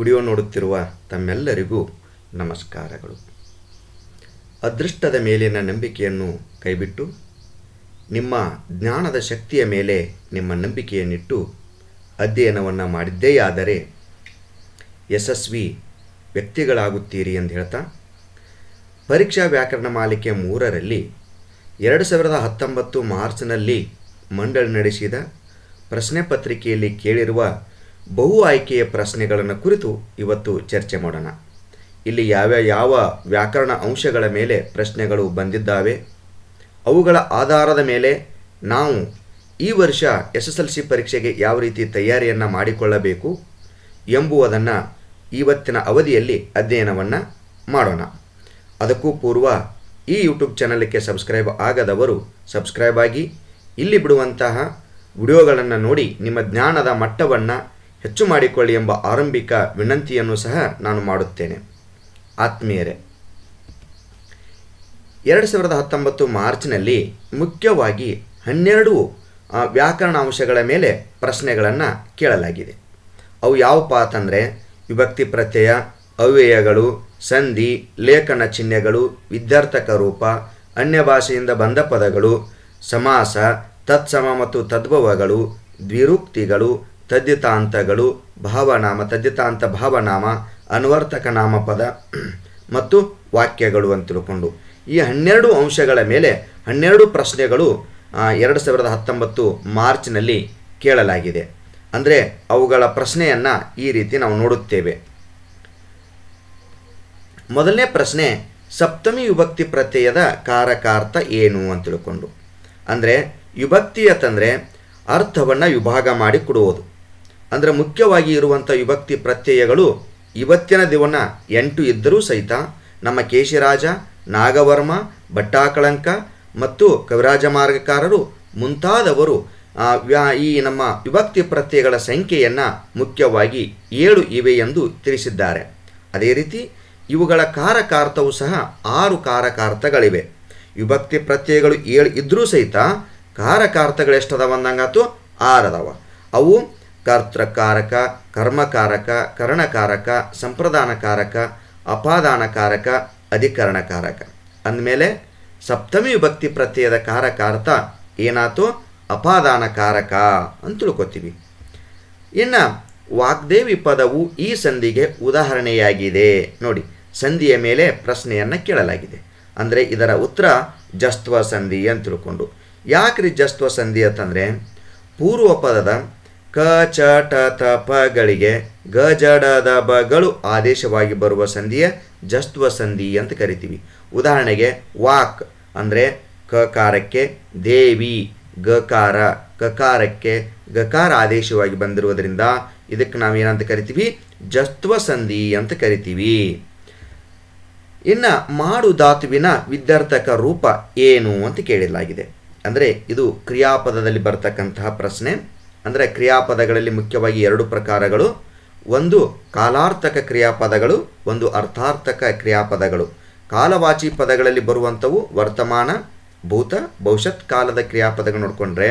video ನೋಡುತ್ತಿರುವ ತಮ್ಮೆಲ್ಲರಿಗೂ ನಮಸ್ಕಾರಗಳು ಅದೃಷ್ಟದ ಮೇಲಿನ ನಂಬಿಕೆಯನ್ನು ಕೈಬಿಟ್ಟು ನಿಮ್ಮ ಜ್ಞಾನದ ಶಕ್ತಿಯ ಮೇಲೆ ನಿಮ್ಮ ನಂಬಿಕೆಯನ್ನಿಟ್ಟು ಅಧ್ಯಯನವನ್ನು ಮಾಡಿದ್ದೇ ಆದರೆ ಯಶಸ್ವಿ ವ್ಯಕ್ತಿಗಳಾಗುತ್ತೀರಿ ಎಂದು ಹೇಳ್ತಾ ಪರೀಕ್ಷಾ ವ್ಯಾಕರಣ ಮಾಲಿಕೆ ಮೂರರಲ್ಲಿ ಎರಡು ಸಾವಿರದ ಹತ್ತೊಂಬತ್ತು ಮಾರ್ಚ್ನಲ್ಲಿ ಮಂಡಳಿ ನಡೆಸಿದ ಪ್ರಶ್ನೆ ಪತ್ರಿಕೆಯಲ್ಲಿ ಕೇಳಿರುವ ಬಹು ಆಯ್ಕೆಯ ಪ್ರಶ್ನೆಗಳನ್ನು ಕುರಿತು ಇವತ್ತು ಚರ್ಚೆ ಮಾಡೋಣ ಇಲ್ಲಿ ಯಾವ ಯಾವ ವ್ಯಾಕರಣ ಅಂಶಗಳ ಮೇಲೆ ಪ್ರಶ್ನೆಗಳು ಬಂದಿದ್ದಾವೆ ಅವುಗಳ ಆಧಾರದ ಮೇಲೆ ನಾವು ಈ ವರ್ಷ ಎಸ್ ಎಸ್ ಎಲ್ ಸಿ ಪರೀಕ್ಷೆಗೆ ಯಾವ ರೀತಿ ತಯಾರಿಯನ್ನು ಮಾಡಿಕೊಳ್ಳಬೇಕು ಎಂಬುವುದನ್ನು ಇವತ್ತಿನ ಅವಧಿಯಲ್ಲಿ ಅಧ್ಯಯನವನ್ನು ಮಾಡೋಣ ಅದಕ್ಕೂ ಪೂರ್ವ ಈ ಯೂಟ್ಯೂಬ್ ಚಾನಲ್ಗೆ ಸಬ್ಸ್ಕ್ರೈಬ್ ಆಗದವರು ಸಬ್ಸ್ಕ್ರೈಬ್ ಆಗಿ ಇಲ್ಲಿ ಬಿಡುವಂತಹ ವಿಡಿಯೋಗಳನ್ನು ನೋಡಿ ನಿಮ್ಮ ಜ್ಞಾನದ ಮಟ್ಟವನ್ನು ಹೆಚ್ಚು ಮಾಡಿಕೊಳ್ಳಿ ಎಂಬ ಆರಂಭಿಕ ವಿನಂತಿಯನ್ನು ಸಹ ನಾನು ಮಾಡುತ್ತೇನೆ ಆತ್ಮೀಯರೇ ಎರಡು ಸಾವಿರದ ಹತ್ತೊಂಬತ್ತು ಮಾರ್ಚ್ನಲ್ಲಿ ಮುಖ್ಯವಾಗಿ ಹನ್ನೆರಡು ವ್ಯಾಕರಣ ಅಂಶಗಳ ಮೇಲೆ ಪ್ರಶ್ನೆಗಳನ್ನು ಕೇಳಲಾಗಿದೆ ಅವು ಯಾವಪ್ಪ ಅಂತಂದರೆ ವಿಭಕ್ತಿ ಪ್ರತ್ಯಯ ಅವ್ಯಯಗಳು ಸಂಧಿ ಲೇಖನ ಚಿಹ್ನೆಗಳು ವಿದ್ಯಾರ್ಥಕ ರೂಪ ಅನ್ಯ ಭಾಷೆಯಿಂದ ಬಂದ ಪದಗಳು ಸಮಾಸ ತತ್ಸಮ ಮತ್ತು ತದ್ಭವಗಳು ದ್ವಿರುಕ್ತಿಗಳು ತದ್ಯತಾಂತಗಳು ಭಾವನಾಮ ತದ್ಯತಾಂತ ಭಾವನಾಮ ಅನ್ವರ್ತಕ ಪದ ಮತ್ತು ವಾಕ್ಯಗಳು ಅಂತ ತಿಳ್ಕೊಂಡು ಈ ಹನ್ನೆರಡು ಅಂಶಗಳ ಮೇಲೆ ಹನ್ನೆರಡು ಪ್ರಶ್ನೆಗಳು ಎರಡು ಸಾವಿರದ ಹತ್ತೊಂಬತ್ತು ಮಾರ್ಚ್ನಲ್ಲಿ ಕೇಳಲಾಗಿದೆ ಅಂದರೆ ಅವುಗಳ ಪ್ರಶ್ನೆಯನ್ನು ಈ ರೀತಿ ನಾವು ನೋಡುತ್ತೇವೆ ಮೊದಲನೇ ಪ್ರಶ್ನೆ ಸಪ್ತಮಿ ವಿಭಕ್ತಿ ಪ್ರತ್ಯಯದ ಕಾರಕಾರ್ಥ ಏನು ಅಂತ ತಿಳ್ಕೊಂಡು ಅಂದರೆ ವಿಭಕ್ತಿ ತಂದರೆ ಅರ್ಥವನ್ನು ವಿಭಾಗ ಮಾಡಿ ಕೊಡುವುದು ಅಂದರೆ ಮುಖ್ಯವಾಗಿ ಇರುವಂಥ ವಿಭಕ್ತಿ ಪ್ರತ್ಯಯಗಳು ಇವತ್ತಿನ ದಿವನ ಎಂಟು ಇದ್ದರೂ ಸಹಿತ ನಮ್ಮ ಕೇಶಿರಾಜ ನಾಗವರ್ಮ ಭಟ್ಟಾಕಳಂಕ ಮತ್ತು ಕವಿರಾಜ ಮಾರ್ಗಕಾರರು ಮುಂತಾದವರು ಈ ನಮ್ಮ ವಿಭಕ್ತಿ ಪ್ರತ್ಯಯಗಳ ಸಂಖ್ಯೆಯನ್ನು ಮುಖ್ಯವಾಗಿ ಏಳು ಇವೆ ಎಂದು ತಿಳಿಸಿದ್ದಾರೆ ಅದೇ ರೀತಿ ಇವುಗಳ ಕಾರಕಾರ್ಥವು ಸಹ ಆರು ಕಾರಕಾರ್ಥಗಳಿವೆ ವಿಭಕ್ತಿ ಪ್ರತ್ಯಯಗಳು ಏಳು ಇದ್ದರೂ ಸಹಿತ ಕಾರಕಾರ್ಥಗಳೆಷ್ಟದವಂದಂಗಾತು ಆರದವ ಅವು ಕರ್ತೃಕಾರಕ ಕರ್ಮಕಾರಕ ಕರ್ಣಕಾರಕ ಸಂಪ್ರದಾನಕಾರಕ ಅಪಾದಾನಕಾರಕ ಅಧಿಕರಣಕಾರಕ ಅಂದಮೇಲೆ ಸಪ್ತಮಿ ವಿಭಕ್ತಿ ಪ್ರತ್ಯಯದ ಕಾರಕ ಅರ್ಥ ಏನಾಯ್ತು ಅಪಾದಾನಕಾರಕ ಅಂತ ತಿಳ್ಕೊತೀವಿ ಇನ್ನು ವಾಗ್ದೇವಿ ಪದವು ಈ ಸಂಧಿಗೆ ಉದಾಹರಣೆಯಾಗಿದೆ ನೋಡಿ ಸಂಧಿಯ ಮೇಲೆ ಪ್ರಶ್ನೆಯನ್ನು ಕೇಳಲಾಗಿದೆ ಅಂದರೆ ಇದರ ಉತ್ತರ ಜಸ್ತ್ವ ಸಂಧಿ ಅಂತ ತಿಳ್ಕೊಂಡು ಯಾಕ್ರಿ ಜಸ್ತ್ವ ಸಂಧಿ ಅಂತಂದರೆ ಪೂರ್ವ ಪದದ ಕ ಚ ಟ ತ ಪಗಳಿಗೆ ಗ ಬ ಬಗಳು ಆದೇಶವಾಗಿ ಬರುವ ಸಂಧಿಯ ಜಸ್ತ್ವ ಸಂಧಿ ಅಂತ ಕರಿತೀವಿ ಉದಾಹರಣೆಗೆ ವಾಕ್ ಅಂದರೆ ಕಕಾರಕ್ಕೆ ದೇವಿ ಗಕಾರ ಕಕಾರಕ್ಕೆ ಗಕಾರ ಆದೇಶವಾಗಿ ಬಂದಿರುವುದರಿಂದ ಇದಕ್ಕೆ ನಾವು ಏನಂತ ಕರಿತೀವಿ ಜಸ್ತ್ವ ಸಂಧಿ ಅಂತ ಕರಿತೀವಿ ಇನ್ನು ಮಾಡು ಧಾತುವಿನ ವಿದ್ಯಾರ್ಥಕ ರೂಪ ಏನು ಅಂತ ಕೇಳಲಾಗಿದೆ ಅಂದರೆ ಇದು ಕ್ರಿಯಾಪದದಲ್ಲಿ ಬರ್ತಕ್ಕಂತಹ ಪ್ರಶ್ನೆ ಅಂದರೆ ಕ್ರಿಯಾಪದಗಳಲ್ಲಿ ಮುಖ್ಯವಾಗಿ ಎರಡು ಪ್ರಕಾರಗಳು ಒಂದು ಕಾಲಾರ್ಥಕ ಕ್ರಿಯಾಪದಗಳು ಒಂದು ಅರ್ಥಾರ್ಥಕ ಕ್ರಿಯಾಪದಗಳು ಕಾಲವಾಚಿ ಪದಗಳಲ್ಲಿ ಬರುವಂಥವು ವರ್ತಮಾನ ಭೂತ ಭವಿಷ್ಯತ್ ಕಾಲದ ಕ್ರಿಯಾಪದಗಳು ನೋಡಿಕೊಂಡ್ರೆ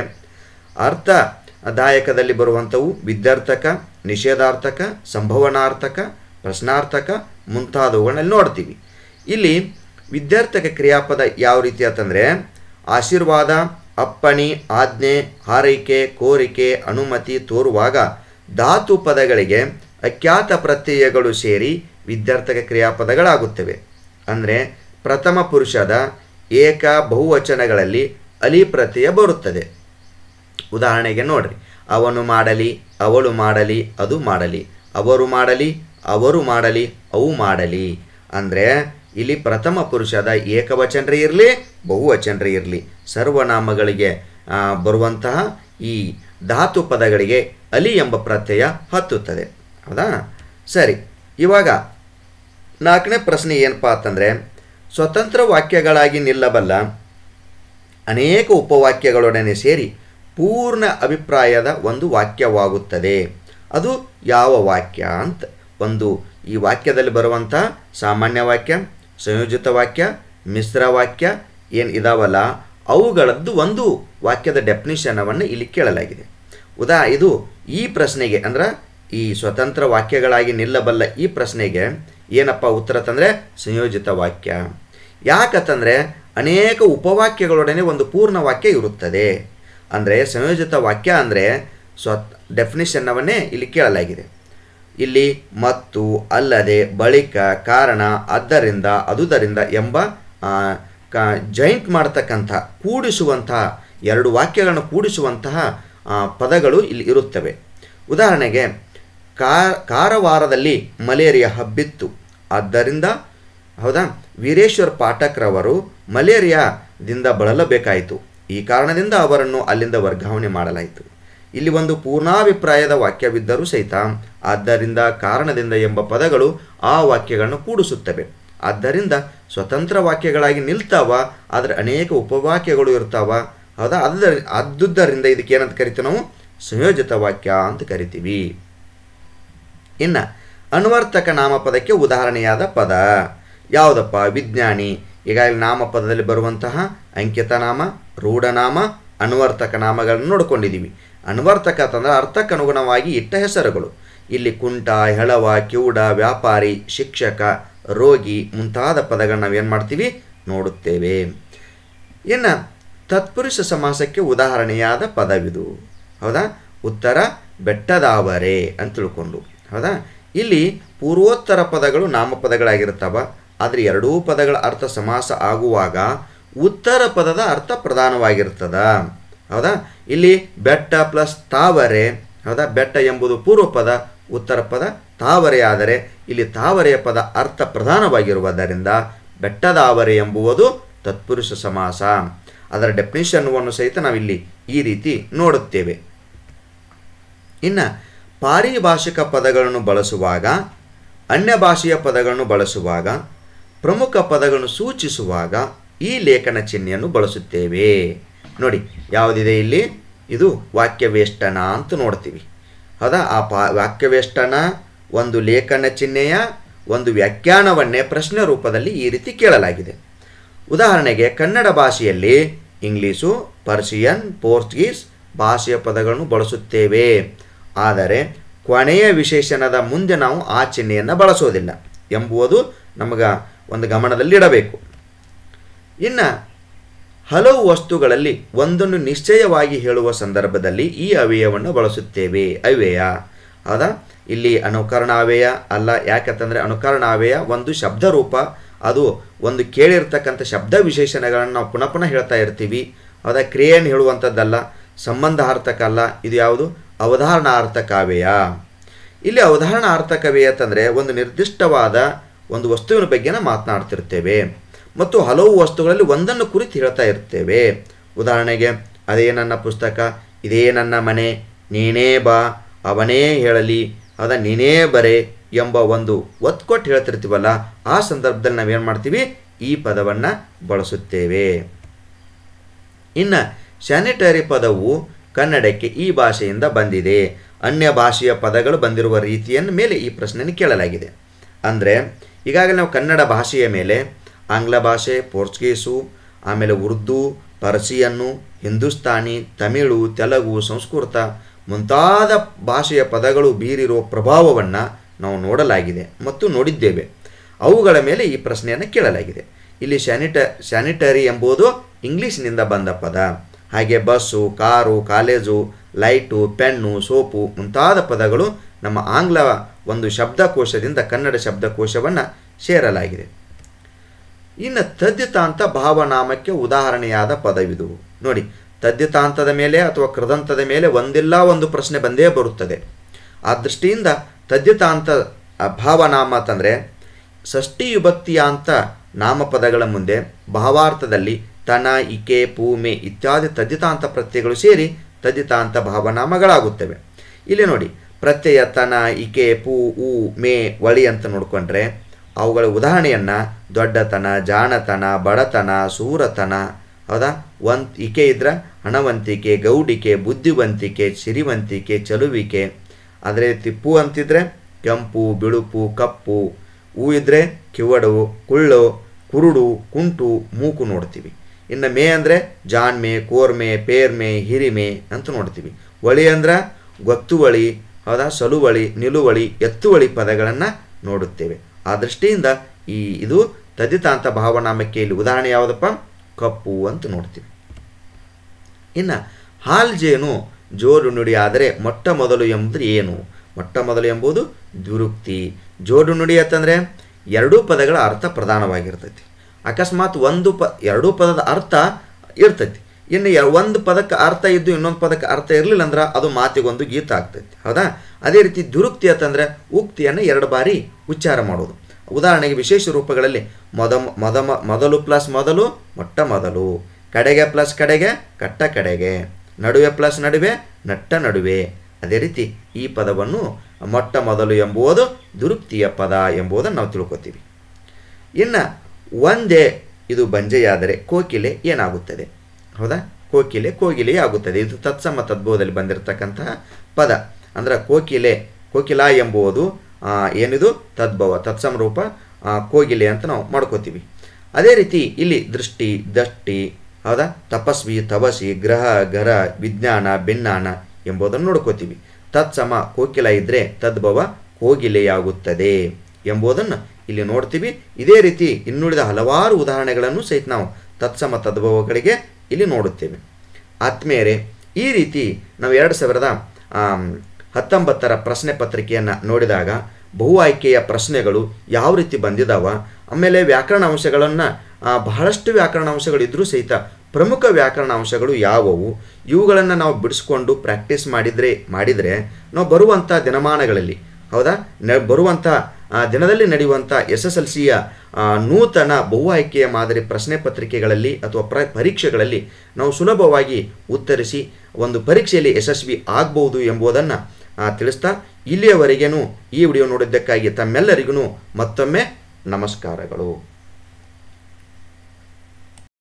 ಅರ್ಥದಾಯಕದಲ್ಲಿ ಬರುವಂಥವು ವಿದ್ಯಾರ್ಥಕ ನಿಷೇಧಾರ್ಥಕ ಸಂಭವನಾರ್ಥಕ ಪ್ರಶ್ನಾರ್ಥಕ ಮುಂತಾದವುಗಳಲ್ಲಿ ನೋಡ್ತೀವಿ ಇಲ್ಲಿ ವಿದ್ಯಾರ್ಥಕ ಕ್ರಿಯಾಪದ ಯಾವ ರೀತಿ ಅಂತಂದರೆ ಆಶೀರ್ವಾದ ಅಪ್ಪಣಿ ಆಜ್ಞೆ ಹಾರೈಕೆ ಕೋರಿಕೆ ಅನುಮತಿ ತೋರುವಾಗ ಧಾತು ಪದಗಳಿಗೆ ಅಖ್ಯಾತ ಪ್ರತ್ಯಯಗಳು ಸೇರಿ ವಿದ್ಯಾರ್ಥಕ ಕ್ರಿಯಾಪದಗಳಾಗುತ್ತವೆ ಅಂದರೆ ಪ್ರಥಮ ಪುರುಷದ ಏಕ ಬಹುವಚನಗಳಲ್ಲಿ ಅಲಿ ಪ್ರತ್ಯಯ ಬರುತ್ತದೆ ಉದಾಹರಣೆಗೆ ನೋಡ್ರಿ ಅವನು ಮಾಡಲಿ ಅವಳು ಮಾಡಲಿ ಅದು ಮಾಡಲಿ ಅವರು ಮಾಡಲಿ ಅವರು ಮಾಡಲಿ ಅವು ಮಾಡಲಿ ಅಂದರೆ ಇಲ್ಲಿ ಪ್ರಥಮ ಪುರುಷದ ಏಕವಚನರೇ ಇರಲಿ ಬಹುವಚನರೇ ಇರಲಿ ಸರ್ವನಾಮಗಳಿಗೆ ಬರುವಂತಹ ಈ ಧಾತು ಪದಗಳಿಗೆ ಅಲಿ ಎಂಬ ಪ್ರತ್ಯಯ ಹತ್ತುತ್ತದೆ ಹೌದಾ ಸರಿ ಇವಾಗ ನಾಲ್ಕನೇ ಪ್ರಶ್ನೆ ಏನಪ್ಪ ಅಂತಂದರೆ ಸ್ವತಂತ್ರ ವಾಕ್ಯಗಳಾಗಿ ನಿಲ್ಲಬಲ್ಲ ಅನೇಕ ಉಪವಾಕ್ಯಗಳೊಡನೆ ಸೇರಿ ಪೂರ್ಣ ಅಭಿಪ್ರಾಯದ ಒಂದು ವಾಕ್ಯವಾಗುತ್ತದೆ ಅದು ಯಾವ ವಾಕ್ಯ ಅಂತ ಒಂದು ಈ ವಾಕ್ಯದಲ್ಲಿ ಬರುವಂಥ ಸಾಮಾನ್ಯ ವಾಕ್ಯ ಸಂಯೋಜಿತ ವಾಕ್ಯ ಮಿಶ್ರ ವಾಕ್ಯ ಏನು ಇದಾವಲ್ಲ ಅವುಗಳದ್ದು ಒಂದು ವಾಕ್ಯದ ಡೆಫಿನಿಷನವನ್ನು ಇಲ್ಲಿ ಕೇಳಲಾಗಿದೆ ಉದಾ ಇದು ಈ ಪ್ರಶ್ನೆಗೆ ಅಂದ್ರೆ ಈ ಸ್ವತಂತ್ರ ವಾಕ್ಯಗಳಾಗಿ ನಿಲ್ಲಬಲ್ಲ ಈ ಪ್ರಶ್ನೆಗೆ ಏನಪ್ಪ ಉತ್ತರ ತಂದರೆ ಸಂಯೋಜಿತ ವಾಕ್ಯ ಯಾಕಂತಂದರೆ ಅನೇಕ ಉಪವಾಕ್ಯಗಳೊಡನೆ ಒಂದು ಪೂರ್ಣ ವಾಕ್ಯ ಇರುತ್ತದೆ ಅಂದರೆ ಸಂಯೋಜಿತ ವಾಕ್ಯ ಅಂದರೆ ಸ್ವ ಡೆಫಿನಿಷನ್ನವನ್ನೇ ಇಲ್ಲಿ ಕೇಳಲಾಗಿದೆ ಇಲ್ಲಿ ಮತ್ತು ಅಲ್ಲದೆ ಬಳಿಕ ಕಾರಣ ಆದ್ದರಿಂದ ಅದುದರಿಂದ ಎಂಬ ಕ ಜಾಯಿಂಟ್ ಮಾಡ್ತಕ್ಕಂಥ ಕೂಡಿಸುವಂತಹ ಎರಡು ವಾಕ್ಯಗಳನ್ನು ಕೂಡಿಸುವಂತಹ ಪದಗಳು ಇಲ್ಲಿ ಇರುತ್ತವೆ ಉದಾಹರಣೆಗೆ ಕಾರವಾರದಲ್ಲಿ ಮಲೇರಿಯಾ ಹಬ್ಬಿತ್ತು ಆದ್ದರಿಂದ ಹೌದಾ ವೀರೇಶ್ವರ್ ಪಾಠಕ್ರವರು ಮಲೇರಿಯಾದಿಂದ ಬಳಲಬೇಕಾಯಿತು ಈ ಕಾರಣದಿಂದ ಅವರನ್ನು ಅಲ್ಲಿಂದ ವರ್ಗಾವಣೆ ಮಾಡಲಾಯಿತು ಇಲ್ಲಿ ಒಂದು ಪೂರ್ಣಾಭಿಪ್ರಾಯದ ವಾಕ್ಯವಿದ್ದರೂ ಸಹಿತ ಆದ್ದರಿಂದ ಕಾರಣದಿಂದ ಎಂಬ ಪದಗಳು ಆ ವಾಕ್ಯಗಳನ್ನು ಕೂಡಿಸುತ್ತವೆ ಆದ್ದರಿಂದ ಸ್ವತಂತ್ರ ವಾಕ್ಯಗಳಾಗಿ ನಿಲ್ತಾವ ಆದರೆ ಅನೇಕ ಉಪವಾಕ್ಯಗಳು ಇರ್ತಾವ ಹೌದಾ ಅದ ಅದ್ದುದರಿಂದ ಇದಕ್ಕೆ ಏನಂತ ಕರಿತೀವಿ ನಾವು ಸಂಯೋಜಿತ ವಾಕ್ಯ ಅಂತ ಕರಿತೀವಿ ಇನ್ನು ಅನ್ವರ್ತಕ ನಾಮಪದಕ್ಕೆ ಉದಾಹರಣೆಯಾದ ಪದ ಯಾವುದಪ್ಪ ವಿಜ್ಞಾನಿ ಈಗಾಗಲೇ ನಾಮಪದದಲ್ಲಿ ಬರುವಂತಹ ಅಂಕಿತ ನಾಮ ರೂಢನಾಮ ಅನ್ವರ್ತಕ ನಾಮಗಳನ್ನು ನೋಡ್ಕೊಂಡಿದ್ದೀವಿ ಅನ್ವರ್ತಕ ಅಂತಂದ್ರೆ ಅರ್ಥಕ್ಕನುಗುಣವಾಗಿ ಇಟ್ಟ ಹೆಸರುಗಳು ಇಲ್ಲಿ ಕುಂಟ ಹೆಳವ ಕಿವುಡ ವ್ಯಾಪಾರಿ ಶಿಕ್ಷಕ ರೋಗಿ ಮುಂತಾದ ಪದಗಳನ್ನ ನಾವೇನು ಮಾಡ್ತೀವಿ ನೋಡುತ್ತೇವೆ ಇನ್ನು ತತ್ಪುರುಷ ಸಮಾಸಕ್ಕೆ ಉದಾಹರಣೆಯಾದ ಪದವಿದು ಹೌದಾ ಉತ್ತರ ಬೆಟ್ಟದಾವರೆ ಅಂತ ತಿಳ್ಕೊಂಡು ಹೌದಾ ಇಲ್ಲಿ ಪೂರ್ವೋತ್ತರ ಪದಗಳು ನಾಮಪದಗಳಾಗಿರ್ತವೆ ಆದರೆ ಎರಡೂ ಪದಗಳ ಅರ್ಥ ಸಮಾಸ ಆಗುವಾಗ ಉತ್ತರ ಪದದ ಅರ್ಥ ಪ್ರಧಾನವಾಗಿರ್ತದ ಹೌದಾ ಇಲ್ಲಿ ಬೆಟ್ಟ ಪ್ಲಸ್ ತಾವರೆ ಹೌದಾ ಬೆಟ್ಟ ಎಂಬುದು ಪೂರ್ವ ಪದ ಉತ್ತರ ಪದ ತಾವರೆಯಾದರೆ ಇಲ್ಲಿ ತಾವರೆಯ ಪದ ಅರ್ಥ ಪ್ರಧಾನವಾಗಿರುವುದರಿಂದ ಬೆಟ್ಟದಾವರೆ ಎಂಬುವುದು ತತ್ಪುರುಷ ಸಮಾಸ ಅದರ ಡೆಫಿನಿಷನ್ವನ್ನು ಸಹಿತ ನಾವಿಲ್ಲಿ ಈ ರೀತಿ ನೋಡುತ್ತೇವೆ ಇನ್ನು ಪಾರಿಭಾಷಿಕ ಪದಗಳನ್ನು ಬಳಸುವಾಗ ಅನ್ಯ ಭಾಷೆಯ ಪದಗಳನ್ನು ಬಳಸುವಾಗ ಪ್ರಮುಖ ಪದಗಳನ್ನು ಸೂಚಿಸುವಾಗ ಈ ಲೇಖನ ಚಿಹ್ನೆಯನ್ನು ಬಳಸುತ್ತೇವೆ ನೋಡಿ ಯಾವುದಿದೆ ಇಲ್ಲಿ ಇದು ವಾಕ್ಯವೇಷ್ಟನ ಅಂತ ನೋಡ್ತೀವಿ ಅದ ಆ ಪಾ ವಾಕ್ಯವೆಷ್ಟನ ಒಂದು ಲೇಖನ ಚಿಹ್ನೆಯ ಒಂದು ವ್ಯಾಖ್ಯಾನವನ್ನೇ ಪ್ರಶ್ನೆ ರೂಪದಲ್ಲಿ ಈ ರೀತಿ ಕೇಳಲಾಗಿದೆ ಉದಾಹರಣೆಗೆ ಕನ್ನಡ ಭಾಷೆಯಲ್ಲಿ ಇಂಗ್ಲೀಷು ಪರ್ಷಿಯನ್ ಪೋರ್ಚುಗೀಸ್ ಭಾಷೆಯ ಪದಗಳನ್ನು ಬಳಸುತ್ತೇವೆ ಆದರೆ ಕೊನೆಯ ವಿಶೇಷಣದ ಮುಂದೆ ನಾವು ಆ ಚಿಹ್ನೆಯನ್ನು ಬಳಸೋದಿಲ್ಲ ಎಂಬುವುದು ನಮಗೆ ಒಂದು ಗಮನದಲ್ಲಿಡಬೇಕು ಇನ್ನು ಹಲವು ವಸ್ತುಗಳಲ್ಲಿ ಒಂದನ್ನು ನಿಶ್ಚಯವಾಗಿ ಹೇಳುವ ಸಂದರ್ಭದಲ್ಲಿ ಈ ಅವ್ಯಯವನ್ನು ಬಳಸುತ್ತೇವೆ ಅವ್ಯಯ ಅದ ಇಲ್ಲಿ ಅನುಕರಣಾವ್ಯಯ ಅಲ್ಲ ಯಾಕಂತಂದರೆ ಅನುಕರಣಾವ್ಯಯ ಒಂದು ರೂಪ ಅದು ಒಂದು ಕೇಳಿರ್ತಕ್ಕಂಥ ಶಬ್ದ ವಿಶೇಷಣಗಳನ್ನು ನಾವು ಪುನಃ ಪುನಃ ಹೇಳ್ತಾ ಇರ್ತೀವಿ ಅದ ಕ್ರಿಯೆಯನ್ನು ಹೇಳುವಂಥದ್ದಲ್ಲ ಸಂಬಂಧಾರ್ಥಕ ಅಲ್ಲ ಇದು ಯಾವುದು ಅವಧಾರಣಾರ್ಥಕಾವ್ಯಯ ಇಲ್ಲಿ ಅವಧಾರಣಾರ್ಥಕವೇ ಅಂತಂದರೆ ಒಂದು ನಿರ್ದಿಷ್ಟವಾದ ಒಂದು ವಸ್ತುವಿನ ಬಗ್ಗೆನ ಮಾತನಾಡ್ತಿರ್ತೇವೆ ಮತ್ತು ಹಲವು ವಸ್ತುಗಳಲ್ಲಿ ಒಂದನ್ನು ಕುರಿತು ಹೇಳ್ತಾ ಇರ್ತೇವೆ ಉದಾಹರಣೆಗೆ ಅದೇ ನನ್ನ ಪುಸ್ತಕ ಇದೇ ನನ್ನ ಮನೆ ನೀನೇ ಬಾ ಅವನೇ ಹೇಳಲಿ ಅದ ನೀನೇ ಬರೆ ಎಂಬ ಒಂದು ಒತ್ತು ಕೊಟ್ಟು ಹೇಳ್ತಿರ್ತೀವಲ್ಲ ಆ ಸಂದರ್ಭದಲ್ಲಿ ನಾವೇನು ಮಾಡ್ತೀವಿ ಈ ಪದವನ್ನು ಬಳಸುತ್ತೇವೆ ಇನ್ನು ಸ್ಯಾನಿಟರಿ ಪದವು ಕನ್ನಡಕ್ಕೆ ಈ ಭಾಷೆಯಿಂದ ಬಂದಿದೆ ಅನ್ಯ ಭಾಷೆಯ ಪದಗಳು ಬಂದಿರುವ ರೀತಿಯನ್ನು ಮೇಲೆ ಈ ಪ್ರಶ್ನೆಯನ್ನು ಕೇಳಲಾಗಿದೆ ಅಂದರೆ ಈಗಾಗಲೇ ನಾವು ಕನ್ನಡ ಭಾಷೆಯ ಮೇಲೆ ಆಂಗ್ಲ ಭಾಷೆ ಪೋರ್ಚುಗೀಸು ಆಮೇಲೆ ಉರ್ದು ಪರ್ಸಿಯನ್ನು ಹಿಂದೂಸ್ತಾನಿ ತಮಿಳು ತೆಲುಗು ಸಂಸ್ಕೃತ ಮುಂತಾದ ಭಾಷೆಯ ಪದಗಳು ಬೀರಿರುವ ಪ್ರಭಾವವನ್ನು ನಾವು ನೋಡಲಾಗಿದೆ ಮತ್ತು ನೋಡಿದ್ದೇವೆ ಅವುಗಳ ಮೇಲೆ ಈ ಪ್ರಶ್ನೆಯನ್ನು ಕೇಳಲಾಗಿದೆ ಇಲ್ಲಿ ಸ್ಯಾನಿಟ ಸ್ಯಾನಿಟರಿ ಎಂಬುದು ಇಂಗ್ಲೀಷ್ನಿಂದ ಬಂದ ಪದ ಹಾಗೆ bus car college light pen soap ಮುಂತಾದ ಪದಗಳು ನಮ್ಮ ಆಂಗ್ಲ ಒಂದು ಶಬ್ದಕೋಶದಿಂದ ಕನ್ನಡ ಶಬ್ದಕೋಶವನ್ನು ಸೇರಲಾಗಿದೆ ಇನ್ನು ತದ್ಯತಾಂತ ಭಾವನಾಮಕ್ಕೆ ಉದಾಹರಣೆಯಾದ ಪದವಿದು ನೋಡಿ ತದ್ಯತಾಂತದ ಮೇಲೆ ಅಥವಾ ಕೃದಂತದ ಮೇಲೆ ಒಂದಿಲ್ಲ ಒಂದು ಪ್ರಶ್ನೆ ಬಂದೇ ಬರುತ್ತದೆ ಆ ದೃಷ್ಟಿಯಿಂದ ತದ್ಯತಾಂತ ಭಾವನಾಮ ಅಂತಂದರೆ ಷಷ್ಠಿ ವಿಭಕ್ತಿಯಾಂತ ನಾಮಪದಗಳ ಮುಂದೆ ಭಾವಾರ್ಥದಲ್ಲಿ ತನ ಇಕೆ ಪೂಮೆ ಇತ್ಯಾದಿ ತದ್ಯತಾಂತ ಪ್ರತ್ಯಯಗಳು ಸೇರಿ ತದ್ಯತಾಂತ ಭಾವನಾಮಗಳಾಗುತ್ತವೆ ಇಲ್ಲಿ ನೋಡಿ ಪ್ರತ್ಯಯ ತನ ಇಕೆ ಪೂ ಉ ಮೇ ಒಳಿ ಅಂತ ನೋಡಿಕೊಂಡ್ರೆ ಅವುಗಳ ಉದಾಹರಣೆಯನ್ನು ದೊಡ್ಡತನ ಜಾಣತನ ಬಡತನ ಸೂರತನ ಹೌದಾ ಒಂದು ಇಕೆ ಇದ್ರೆ ಹಣವಂತಿಕೆ ಗೌಡಿಕೆ ಬುದ್ಧಿವಂತಿಕೆ ಸಿರಿವಂತಿಕೆ ಚಲುವಿಕೆ ಆದರೆ ತಿಪ್ಪು ಅಂತಿದ್ರೆ ಕೆಂಪು ಬಿಳುಪು ಕಪ್ಪು ಹೂ ಇದ್ದರೆ ಕಿವಡು ಕುಳ್ಳು ಕುರುಡು ಕುಂಟು ಮೂಕು ನೋಡ್ತೀವಿ ಇನ್ನು ಮೇ ಅಂದರೆ ಜಾಣ್ಮೆ ಕೋರ್ಮೆ ಪೇರ್ಮೆ ಹಿರಿಮೆ ಅಂತ ನೋಡ್ತೀವಿ ಒಳಿ ಅಂದ್ರೆ ಗೊತ್ತುವಳಿ ಹೌದಾ ಸಲುವಳಿ ನಿಲುವಳಿ ಎತ್ತುವಳಿ ಪದಗಳನ್ನು ನೋಡುತ್ತೇವೆ ಆ ದೃಷ್ಟಿಯಿಂದ ಈ ಇದು ತದಿತಾಂತ ಭಾವನಾಮಕ್ಕೆ ಇಲ್ಲಿ ಉದಾಹರಣೆ ಯಾವುದಪ್ಪ ಕಪ್ಪು ಅಂತ ನೋಡ್ತೀವಿ ಇನ್ನು ಜೇನು ಜೋಡು ನುಡಿ ಆದರೆ ಮೊಟ್ಟ ಮೊದಲು ಎಂಬುದು ಏನು ಮೊಟ್ಟ ಮೊದಲು ಎಂಬುದು ದ್ವಿರುಕ್ತಿ ಜೋಡು ನುಡಿ ಅಂತಂದರೆ ಎರಡೂ ಪದಗಳ ಅರ್ಥ ಪ್ರಧಾನವಾಗಿರ್ತೈತಿ ಅಕಸ್ಮಾತ್ ಒಂದು ಪ ಎರಡೂ ಪದದ ಅರ್ಥ ಇರ್ತೈತಿ ಇನ್ನು ಒಂದು ಪದಕ್ಕೆ ಅರ್ಥ ಇದ್ದು ಇನ್ನೊಂದು ಪದಕ್ಕೆ ಅರ್ಥ ಇರಲಿಲ್ಲ ಅಂದ್ರೆ ಅದು ಮಾತಿಗೊಂದು ಗೀತ ಆಗ್ತೈತಿ ಹೌದಾ ಅದೇ ರೀತಿ ದುರುಕ್ತಿ ಅಂತಂದರೆ ಉಕ್ತಿಯನ್ನು ಎರಡು ಬಾರಿ ಉಚ್ಚಾರ ಮಾಡೋದು ಉದಾಹರಣೆಗೆ ವಿಶೇಷ ರೂಪಗಳಲ್ಲಿ ಮೊದ ಮೊದ ಮೊದಲು ಪ್ಲಸ್ ಮೊದಲು ಮೊಟ್ಟ ಮೊದಲು ಕಡೆಗೆ ಪ್ಲಸ್ ಕಡೆಗೆ ಕಟ್ಟ ಕಡೆಗೆ ನಡುವೆ ಪ್ಲಸ್ ನಡುವೆ ನಟ್ಟ ನಡುವೆ ಅದೇ ರೀತಿ ಈ ಪದವನ್ನು ಮೊಟ್ಟ ಮೊದಲು ಎಂಬುವುದು ದುರುಕ್ತಿಯ ಪದ ಎಂಬುದನ್ನು ನಾವು ತಿಳ್ಕೊತೀವಿ ಇನ್ನು ಒಂದೇ ಇದು ಬಂಜೆಯಾದರೆ ಕೋಕಿಲೆ ಏನಾಗುತ್ತದೆ ಹೌದಾ ಕೋಕಿಲೆ ಕೋಗಿಲೆಯಾಗುತ್ತದೆ ಇದು ತತ್ಸಮ ತದ್ಭವದಲ್ಲಿ ಬಂದಿರತಕ್ಕಂತಹ ಪದ ಅಂದ್ರೆ ಕೋಕಿಲೆ ಕೋಕಿಲ ಎಂಬುವುದು ಏನಿದು ತದ್ಭವ ತತ್ಸಮ ರೂಪ ಕೋಗಿಲೆ ಅಂತ ನಾವು ಮಾಡ್ಕೋತೀವಿ ಅದೇ ರೀತಿ ಇಲ್ಲಿ ದೃಷ್ಟಿ ದಷ್ಟಿ ಹೌದಾ ತಪಸ್ವಿ ತಪಸಿ ಗ್ರಹ ಗರ ವಿಜ್ಞಾನ ಬೆನ್ನಾಣ ಎಂಬುದನ್ನು ನೋಡ್ಕೋತೀವಿ ತತ್ಸಮ ಕೋಕಿಲ ಇದ್ದರೆ ತದ್ಭವ ಕೋಗಿಲೆಯಾಗುತ್ತದೆ ಎಂಬುದನ್ನು ಇಲ್ಲಿ ನೋಡ್ತೀವಿ ಇದೇ ರೀತಿ ಇನ್ನುಳಿದ ಹಲವಾರು ಉದಾಹರಣೆಗಳನ್ನು ಸಹಿತ ನಾವು ತತ್ಸಮ ತದ್ಭವಗಳಿಗೆ ಇಲ್ಲಿ ನೋಡುತ್ತೇವೆ ಆತ್ಮೇರೆ ಈ ರೀತಿ ನಾವು ಎರಡು ಸಾವಿರದ ಹತ್ತೊಂಬತ್ತರ ಪ್ರಶ್ನೆ ಪತ್ರಿಕೆಯನ್ನು ನೋಡಿದಾಗ ಬಹು ಆಯ್ಕೆಯ ಪ್ರಶ್ನೆಗಳು ಯಾವ ರೀತಿ ಬಂದಿದಾವ ಆಮೇಲೆ ವ್ಯಾಕರಣ ಅಂಶಗಳನ್ನು ಬಹಳಷ್ಟು ವ್ಯಾಕರಣ ಅಂಶಗಳಿದ್ದರೂ ಸಹಿತ ಪ್ರಮುಖ ವ್ಯಾಕರಣ ಅಂಶಗಳು ಯಾವುವು ಇವುಗಳನ್ನು ನಾವು ಬಿಡಿಸ್ಕೊಂಡು ಪ್ರಾಕ್ಟೀಸ್ ಮಾಡಿದರೆ ಮಾಡಿದರೆ ನಾವು ಬರುವಂಥ ದಿನಮಾನಗಳಲ್ಲಿ ಹೌದಾ ನ ಬರುವಂಥ ದಿನದಲ್ಲಿ ನಡೆಯುವಂಥ ಎಸ್ ಎಸ್ ಎಲ್ ಸಿಯ ನೂತನ ಬಹು ಆಯ್ಕೆಯ ಮಾದರಿ ಪ್ರಶ್ನೆ ಪತ್ರಿಕೆಗಳಲ್ಲಿ ಅಥವಾ ಪ್ರ ಪರೀಕ್ಷೆಗಳಲ್ಲಿ ನಾವು ಸುಲಭವಾಗಿ ಉತ್ತರಿಸಿ ಒಂದು ಪರೀಕ್ಷೆಯಲ್ಲಿ ಯಶಸ್ವಿ ಆಗಬಹುದು ಎಂಬುದನ್ನು ತಿಳಿಸ್ತಾ ಇಲ್ಲಿಯವರೆಗೇನು ಈ ವಿಡಿಯೋ ನೋಡಿದ್ದಕ್ಕಾಗಿ ತಮ್ಮೆಲ್ಲರಿಗೂ ಮತ್ತೊಮ್ಮೆ ನಮಸ್ಕಾರಗಳು